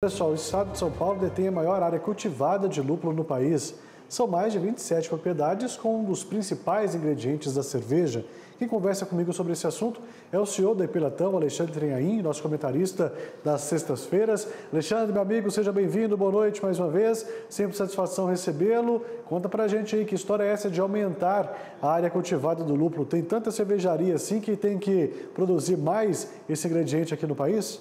Pessoal, o estado de São Paulo detém a maior área cultivada de lúpulo no país. São mais de 27 propriedades com um dos principais ingredientes da cerveja. Quem conversa comigo sobre esse assunto é o senhor da Epilatão, Alexandre Trenhaim, nosso comentarista das sextas-feiras. Alexandre, meu amigo, seja bem-vindo, boa noite mais uma vez. Sempre satisfação recebê-lo. Conta pra gente aí que história é essa de aumentar a área cultivada do lúpulo. Tem tanta cervejaria assim que tem que produzir mais esse ingrediente aqui no país?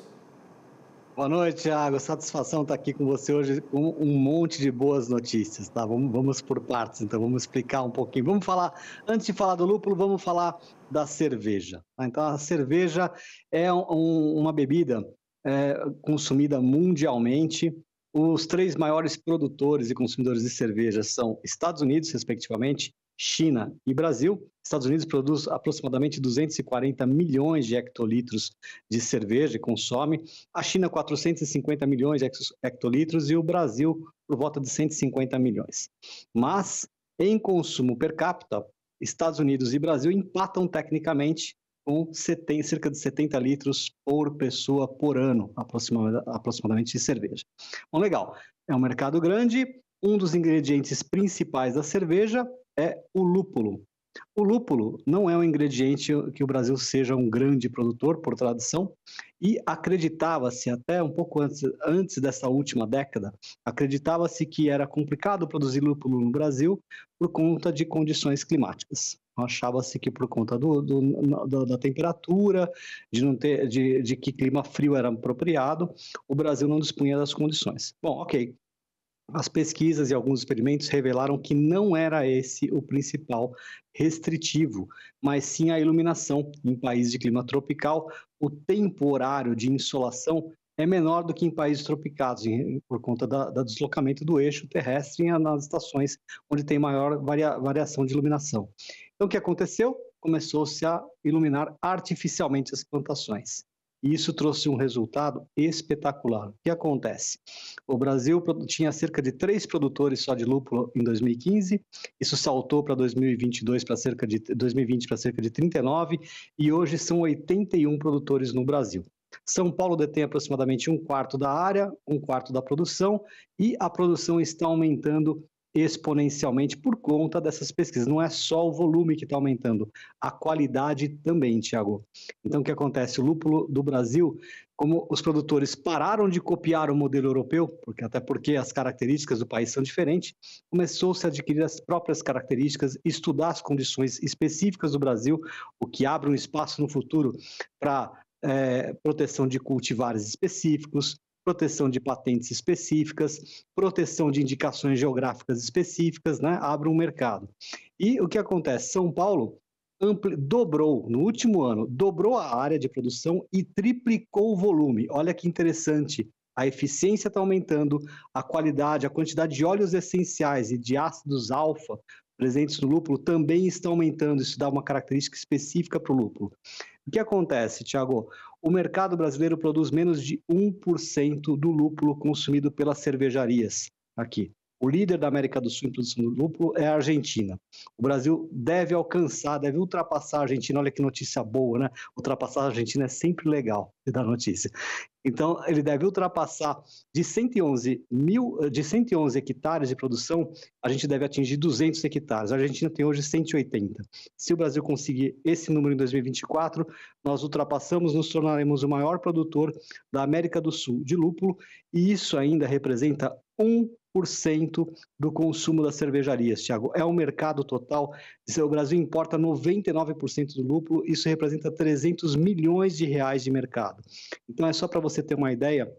Boa noite, Thiago. Satisfação estar aqui com você hoje com um monte de boas notícias, tá? Vamos, vamos por partes, então vamos explicar um pouquinho. Vamos falar, antes de falar do lúpulo, vamos falar da cerveja. Tá? Então, a cerveja é um, uma bebida é, consumida mundialmente. Os três maiores produtores e consumidores de cerveja são Estados Unidos, respectivamente, China e Brasil. Estados Unidos produz aproximadamente 240 milhões de hectolitros de cerveja e consome, a China 450 milhões de hectolitros e o Brasil por volta de 150 milhões. Mas em consumo per capita, Estados Unidos e Brasil empatam tecnicamente com 70, cerca de 70 litros por pessoa por ano, aproximadamente, de cerveja. Bom, legal. É um mercado grande. Um dos ingredientes principais da cerveja é o lúpulo. O lúpulo não é um ingrediente que o Brasil seja um grande produtor, por tradição, e acreditava-se, até um pouco antes, antes dessa última década, acreditava-se que era complicado produzir lúpulo no Brasil por conta de condições climáticas. Então, achava-se que por conta do, do, da temperatura, de, não ter, de, de que clima frio era apropriado, o Brasil não dispunha das condições. Bom, ok, as pesquisas e alguns experimentos revelaram que não era esse o principal restritivo, mas sim a iluminação. Em países de clima tropical, o tempo horário de insolação é menor do que em países tropicados, por conta do deslocamento do eixo terrestre nas estações onde tem maior varia, variação de iluminação. Então, o que aconteceu? Começou-se a iluminar artificialmente as plantações. E isso trouxe um resultado espetacular. O que acontece? O Brasil tinha cerca de três produtores só de lúpulo em 2015, isso saltou para 2022 para cerca de 2020 para cerca de 39 e hoje são 81 produtores no Brasil. São Paulo detém aproximadamente um quarto da área, um quarto da produção, e a produção está aumentando exponencialmente por conta dessas pesquisas. Não é só o volume que está aumentando, a qualidade também, Tiago. Então, o que acontece? O lúpulo do Brasil, como os produtores pararam de copiar o modelo europeu, porque até porque as características do país são diferentes, começou-se a adquirir as próprias características, estudar as condições específicas do Brasil, o que abre um espaço no futuro para é, eh, proteção de cultivares específicos, proteção de patentes específicas, proteção de indicações geográficas específicas, né? abre um mercado. E o que acontece? São Paulo dobrou, no último ano, dobrou a área de produção e triplicou o volume. Olha que interessante a eficiência está aumentando, a qualidade, a quantidade de óleos essenciais e de ácidos alfa presentes no lúpulo também estão aumentando. Isso dá uma característica específica para o lúpulo. O que acontece, Tiago? O mercado brasileiro produz menos de 1% do lúpulo consumido pelas cervejarias aqui. O líder da América do Sul em produção do lúpulo é a Argentina. O Brasil deve alcançar, deve ultrapassar a Argentina. Olha que notícia boa, né? Ultrapassar a Argentina é sempre legal dá notícia. Então, ele deve ultrapassar de 111 mil, de 111 hectares de produção, a gente deve atingir 200 hectares. A Argentina tem hoje 180. Se o Brasil conseguir esse número em 2024, nós ultrapassamos, nos tornaremos o maior produtor da América do Sul de lúpulo, e isso ainda representa um do consumo das cervejarias, Tiago. É um mercado total. O Brasil importa 99% do lúpulo, isso representa 300 milhões de reais de mercado. Então, é só para você ter uma ideia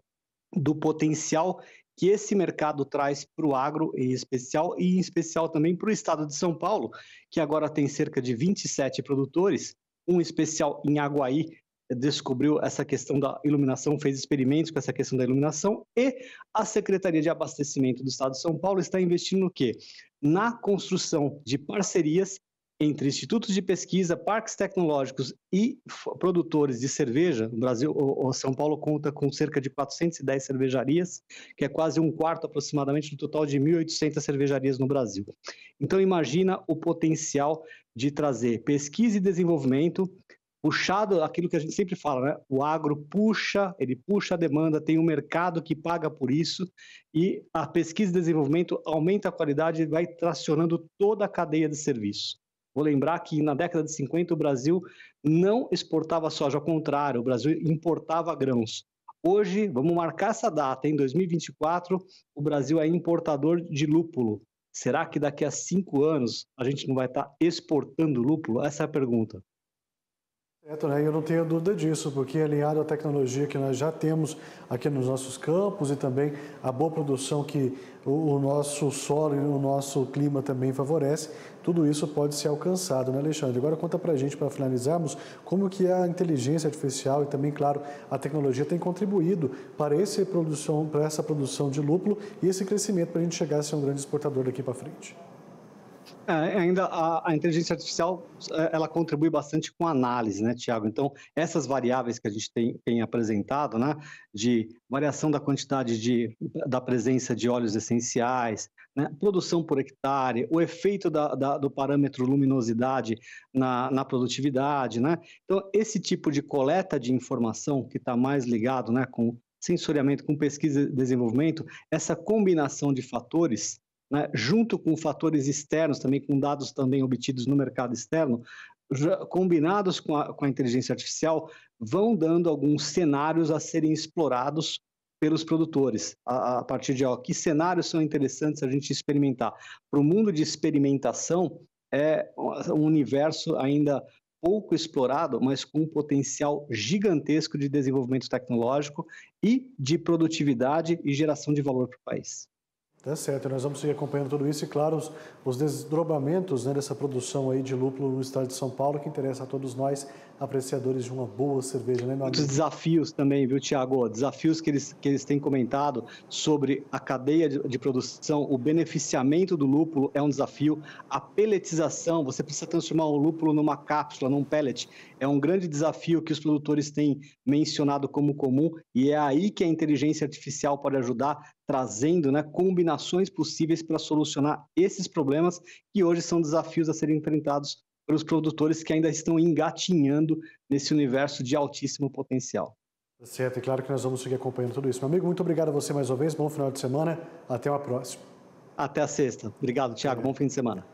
do potencial que esse mercado traz para o agro em especial e em especial também para o estado de São Paulo, que agora tem cerca de 27 produtores, um especial em Aguaí, descobriu essa questão da iluminação, fez experimentos com essa questão da iluminação e a Secretaria de Abastecimento do Estado de São Paulo está investindo o quê? Na construção de parcerias entre institutos de pesquisa, parques tecnológicos e produtores de cerveja, no Brasil, o, São Paulo conta com cerca de 410 cervejarias, que é quase um quarto aproximadamente do total de 1.800 cervejarias no Brasil. Então imagina o potencial de trazer pesquisa e desenvolvimento puxado aquilo que a gente sempre fala, né? O agro puxa, ele puxa a demanda, tem um mercado que paga por isso e a pesquisa e desenvolvimento aumenta a qualidade e vai tracionando toda a cadeia de serviço. Vou lembrar que na década de 50 o Brasil não exportava soja, ao contrário, o Brasil importava grãos. Hoje, vamos marcar essa data, em 2024, o Brasil é importador de lúpulo. Será que daqui a cinco anos a gente não vai estar exportando lúpulo? Essa é a pergunta. Certo, né? Eu não tenho dúvida disso, porque alinhado à tecnologia que nós já temos aqui nos nossos campos e também a boa produção que o, nosso solo e o nosso clima também favorece, tudo isso pode ser alcançado, né, Alexandre? Agora conta para a gente, para finalizarmos, como que a inteligência artificial e também, claro, a tecnologia tem contribuído para, esse produção, para essa produção de lúpulo e esse crescimento para a gente chegar a ser um grande exportador daqui para frente. É, ainda a, a, inteligência artificial é, ela contribui bastante com análise, né, Tiago? Então essas variáveis que a gente tem, tem, apresentado, né, de variação da quantidade de da presença de óleos essenciais, né, produção por hectare, o efeito da, da, do parâmetro luminosidade na, na produtividade, né? Então esse tipo de coleta de informação que está mais ligado, né, com sensoriamento, com pesquisa e desenvolvimento, essa combinação de fatores né, junto com fatores externos, também com dados também obtidos no mercado externo, combinados com a, com a inteligência artificial, vão dando alguns cenários a serem explorados pelos produtores, a, a partir de ó, que cenários são interessantes a gente experimentar. Para o mundo de experimentação, é um universo ainda pouco explorado, mas com um potencial gigantesco de desenvolvimento tecnológico e de produtividade e geração de valor para o país. Tá certo, nós vamos seguir acompanhando tudo isso e, claro, os, os desdobramentos né, dessa produção aí de lúpulo no estado de São Paulo, que interessa a todos nós, apreciadores de uma boa cerveja, né, Muitos desafios também, viu, Tiago? Desafios que eles, que eles têm comentado sobre a cadeia de, de, produção, o beneficiamento do lúpulo é um desafio, a peletização, você precisa transformar o lúpulo numa cápsula, num pellet, é um grande desafio que os produtores têm mencionado como comum e é aí que a inteligência artificial pode ajudar, trazendo né, combinações possíveis para solucionar esses problemas que hoje são desafios a serem enfrentados pelos produtores que ainda estão engatinhando nesse universo de altíssimo potencial. Certo, é claro que nós vamos seguir acompanhando tudo isso. Meu amigo, muito obrigado a você mais uma vez, bom final de semana, até uma próxima. Até a sexta. Obrigado, Tiago, bom fim de semana.